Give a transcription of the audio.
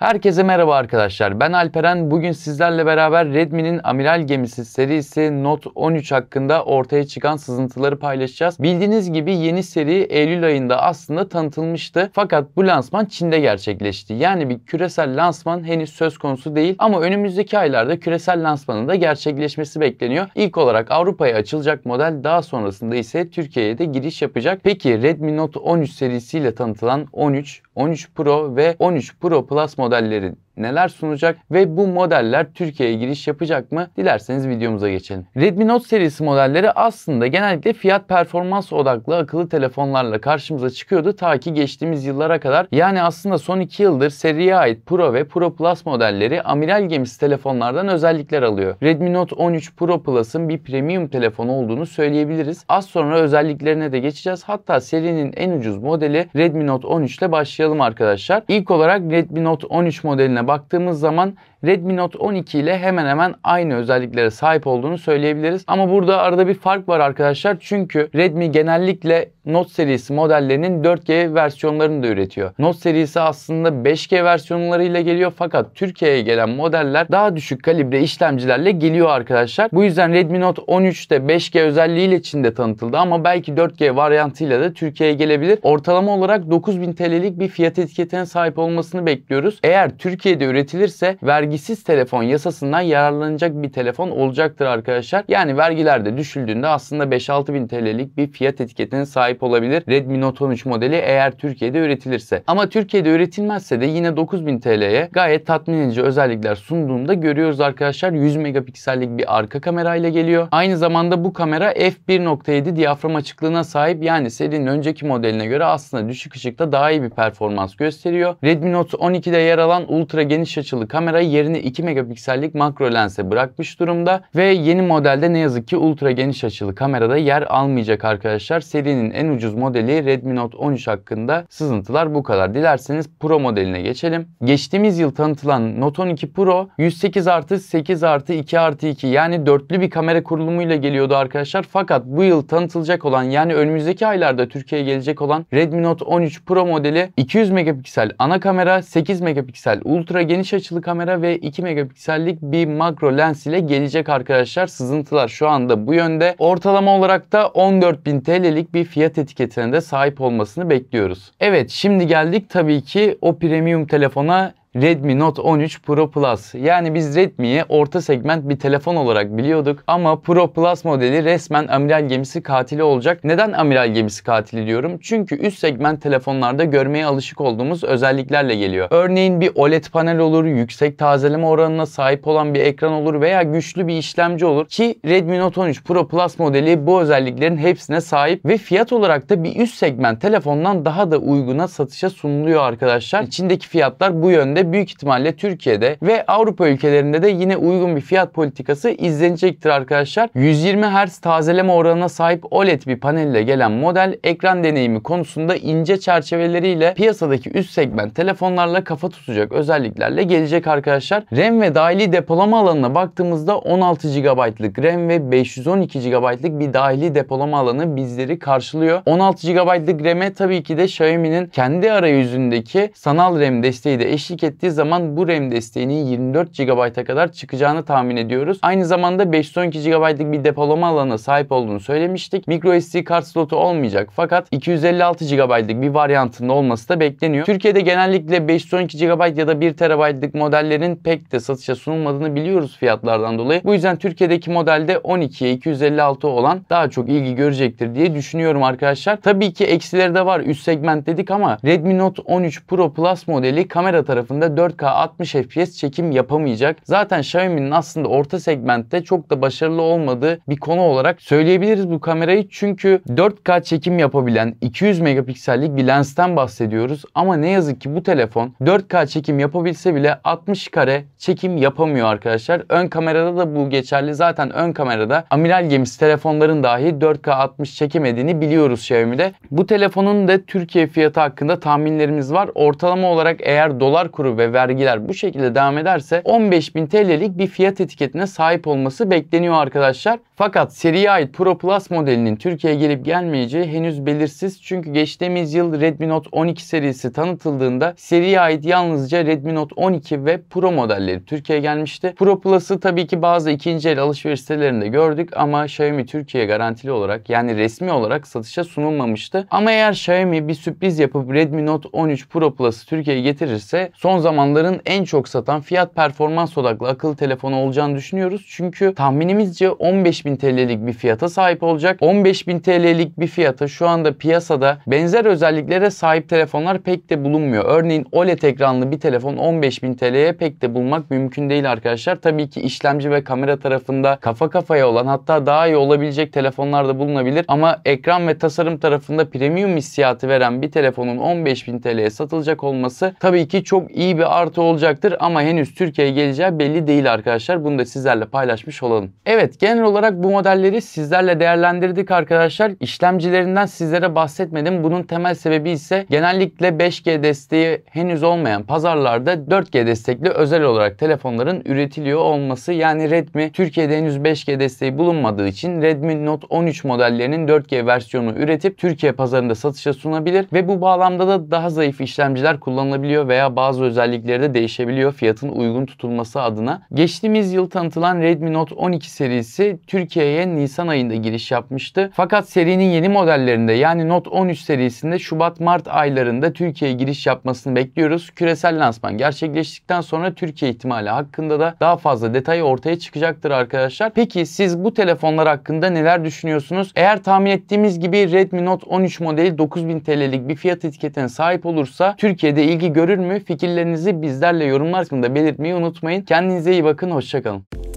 Herkese merhaba arkadaşlar. Ben Alperen. Bugün sizlerle beraber Redmi'nin amiral gemisi serisi Note 13 hakkında ortaya çıkan sızıntıları paylaşacağız. Bildiğiniz gibi yeni seri Eylül ayında aslında tanıtılmıştı. Fakat bu lansman Çin'de gerçekleşti. Yani bir küresel lansman henüz söz konusu değil ama önümüzdeki aylarda küresel lansmanın da gerçekleşmesi bekleniyor. İlk olarak Avrupa'ya açılacak model daha sonrasında ise Türkiye'ye de giriş yapacak. Peki Redmi Note 13 serisiyle tanıtılan 13, 13 Pro ve 13 Pro Plus model modellerin neler sunacak ve bu modeller Türkiye'ye giriş yapacak mı? Dilerseniz videomuza geçelim. Redmi Note serisi modelleri aslında genellikle fiyat performans odaklı akıllı telefonlarla karşımıza çıkıyordu ta ki geçtiğimiz yıllara kadar. Yani aslında son 2 yıldır seriye ait Pro ve Pro Plus modelleri amiral gemisi telefonlardan özellikler alıyor. Redmi Note 13 Pro Plus'ın bir premium telefonu olduğunu söyleyebiliriz. Az sonra özelliklerine de geçeceğiz. Hatta serinin en ucuz modeli Redmi Note 13 ile başlayalım arkadaşlar. İlk olarak Redmi Note 13 modeline baktığımız zaman Redmi Note 12 ile hemen hemen aynı özelliklere sahip olduğunu söyleyebiliriz. Ama burada arada bir fark var arkadaşlar. Çünkü Redmi genellikle Note serisi modellerinin 4G versiyonlarını da üretiyor. Note serisi aslında 5G versiyonlarıyla geliyor fakat Türkiye'ye gelen modeller daha düşük kalibre işlemcilerle geliyor arkadaşlar. Bu yüzden Redmi Note 13 de 5G özelliğiyle Çin'de tanıtıldı ama belki 4G varyantıyla da Türkiye'ye gelebilir. Ortalama olarak 9000 TL'lik bir fiyat etiketine sahip olmasını bekliyoruz. Eğer Türkiye Türkiye'de üretilirse vergisiz telefon yasasından yararlanacak bir telefon olacaktır arkadaşlar. Yani vergiler de düşüldüğünde aslında 5-6 bin TL'lik bir fiyat etiketine sahip olabilir. Redmi Note 13 modeli eğer Türkiye'de üretilirse. Ama Türkiye'de üretilmezse de yine 9 bin TL'ye gayet tatmin edici özellikler sunduğunda görüyoruz arkadaşlar. 100 megapiksellik bir arka kamerayla geliyor. Aynı zamanda bu kamera f1.7 diyafram açıklığına sahip yani serinin önceki modeline göre aslında düşük ışıkta daha iyi bir performans gösteriyor. Redmi Note 12'de yer alan Ultra ultra geniş açılı kamera yerini 2 megapiksellik makro lense bırakmış durumda ve yeni modelde ne yazık ki ultra geniş açılı kamerada yer almayacak arkadaşlar. Serinin en ucuz modeli Redmi Note 13 hakkında sızıntılar bu kadar. Dilerseniz Pro modeline geçelim. Geçtiğimiz yıl tanıtılan Note 12 Pro 108 artı 8 artı 2 artı 2 yani dörtlü bir kamera kurulumuyla geliyordu arkadaşlar. Fakat bu yıl tanıtılacak olan yani önümüzdeki aylarda Türkiye'ye gelecek olan Redmi Note 13 Pro modeli 200 megapiksel ana kamera 8 megapiksel ultra ultra geniş açılı kamera ve 2 megapiksellik bir makro lens ile gelecek arkadaşlar. Sızıntılar şu anda bu yönde. Ortalama olarak da 14.000 TL'lik bir fiyat etiketine de sahip olmasını bekliyoruz. Evet şimdi geldik tabii ki o premium telefona Redmi Note 13 Pro Plus. Yani biz Redmi'yi orta segment bir telefon olarak biliyorduk ama Pro Plus modeli resmen amiral gemisi katili olacak. Neden amiral gemisi katili diyorum? Çünkü üst segment telefonlarda görmeye alışık olduğumuz özelliklerle geliyor. Örneğin bir OLED panel olur, yüksek tazeleme oranına sahip olan bir ekran olur veya güçlü bir işlemci olur ki Redmi Note 13 Pro Plus modeli bu özelliklerin hepsine sahip ve fiyat olarak da bir üst segment telefondan daha da uyguna satışa sunuluyor arkadaşlar. İçindeki fiyatlar bu yönde ülkelerde büyük ihtimalle Türkiye'de ve Avrupa ülkelerinde de yine uygun bir fiyat politikası izlenecektir arkadaşlar. 120 Hz tazeleme oranına sahip OLED bir panelle gelen model ekran deneyimi konusunda ince çerçeveleriyle piyasadaki üst segment telefonlarla kafa tutacak özelliklerle gelecek arkadaşlar. RAM ve dahili depolama alanına baktığımızda 16 GB'lık RAM ve 512 GB'lık bir dahili depolama alanı bizleri karşılıyor. 16 GB'lık RAM'e tabii ki de Xiaomi'nin kendi arayüzündeki sanal RAM desteği de eşlik ettiği zaman bu RAM desteğinin 24 GB'a kadar çıkacağını tahmin ediyoruz. Aynı zamanda 512 GB'lık bir depolama alanına sahip olduğunu söylemiştik. Micro SD kart slotu olmayacak fakat 256 GB'lık bir varyantında olması da bekleniyor. Türkiye'de genellikle 512 GB ya da 1 TB'lık modellerin pek de satışa sunulmadığını biliyoruz fiyatlardan dolayı. Bu yüzden Türkiye'deki modelde 12'ye 256 olan daha çok ilgi görecektir diye düşünüyorum arkadaşlar. Tabii ki eksileri de var. Üst segment dedik ama Redmi Note 13 Pro Plus modeli kamera tarafında üzerinde 4K 60 FPS çekim yapamayacak. Zaten Xiaomi'nin aslında orta segmentte çok da başarılı olmadığı bir konu olarak söyleyebiliriz bu kamerayı. Çünkü 4K çekim yapabilen 200 megapiksellik bir lensten bahsediyoruz. Ama ne yazık ki bu telefon 4K çekim yapabilse bile 60 kare çekim yapamıyor arkadaşlar. Ön kamerada da bu geçerli. Zaten ön kamerada amiral gemisi telefonların dahi 4K 60 çekemediğini biliyoruz Xiaomi'de. Bu telefonun da Türkiye fiyatı hakkında tahminlerimiz var. Ortalama olarak eğer dolar kuru kuru ve vergiler bu şekilde devam ederse 15.000 TL'lik bir fiyat etiketine sahip olması bekleniyor arkadaşlar. Fakat seriye ait Pro Plus modelinin Türkiye'ye gelip gelmeyeceği henüz belirsiz. Çünkü geçtiğimiz yıl Redmi Note 12 serisi tanıtıldığında seriye ait yalnızca Redmi Note 12 ve Pro modelleri Türkiye'ye gelmişti. Pro Plus'ı tabii ki bazı ikinci el alışveriş sitelerinde gördük ama Xiaomi Türkiye garantili olarak yani resmi olarak satışa sunulmamıştı. Ama eğer Xiaomi bir sürpriz yapıp Redmi Note 13 Pro Plus'ı Türkiye'ye getirirse son zamanların en çok satan fiyat performans odaklı akıllı telefonu olacağını düşünüyoruz. Çünkü tahminimizce 15.000 TL'lik bir fiyata sahip olacak. 15.000 TL'lik bir fiyata şu anda piyasada benzer özelliklere sahip telefonlar pek de bulunmuyor. Örneğin OLED ekranlı bir telefon 15.000 TL'ye pek de bulmak mümkün değil arkadaşlar. Tabii ki işlemci ve kamera tarafında kafa kafaya olan hatta daha iyi olabilecek telefonlar da bulunabilir. Ama ekran ve tasarım tarafında premium hissiyatı veren bir telefonun 15.000 TL'ye satılacak olması tabii ki çok iyi iyi bir artı olacaktır ama henüz Türkiye'ye geleceği belli değil arkadaşlar. Bunu da sizlerle paylaşmış olalım. Evet genel olarak bu modelleri sizlerle değerlendirdik arkadaşlar. İşlemcilerinden sizlere bahsetmedim. Bunun temel sebebi ise genellikle 5G desteği henüz olmayan pazarlarda 4G destekli özel olarak telefonların üretiliyor olması. Yani Redmi Türkiye'de henüz 5G desteği bulunmadığı için Redmi Note 13 modellerinin 4G versiyonu üretip Türkiye pazarında satışa sunabilir ve bu bağlamda da daha zayıf işlemciler kullanılabiliyor veya bazı özel özellikleri de değişebiliyor fiyatın uygun tutulması adına. Geçtiğimiz yıl tanıtılan Redmi Note 12 serisi Türkiye'ye Nisan ayında giriş yapmıştı. Fakat serinin yeni modellerinde yani Note 13 serisinde Şubat-Mart aylarında Türkiye'ye giriş yapmasını bekliyoruz. Küresel lansman gerçekleştikten sonra Türkiye ihtimali hakkında da daha fazla detay ortaya çıkacaktır arkadaşlar. Peki siz bu telefonlar hakkında neler düşünüyorsunuz? Eğer tahmin ettiğimiz gibi Redmi Note 13 modeli 9000 TL'lik bir fiyat etiketine sahip olursa Türkiye'de ilgi görür mü? Fikirlerinizi Görüşlerinizi bizlerle yorumlar kısmında belirtmeyi unutmayın. Kendinize iyi bakın, hoşçakalın.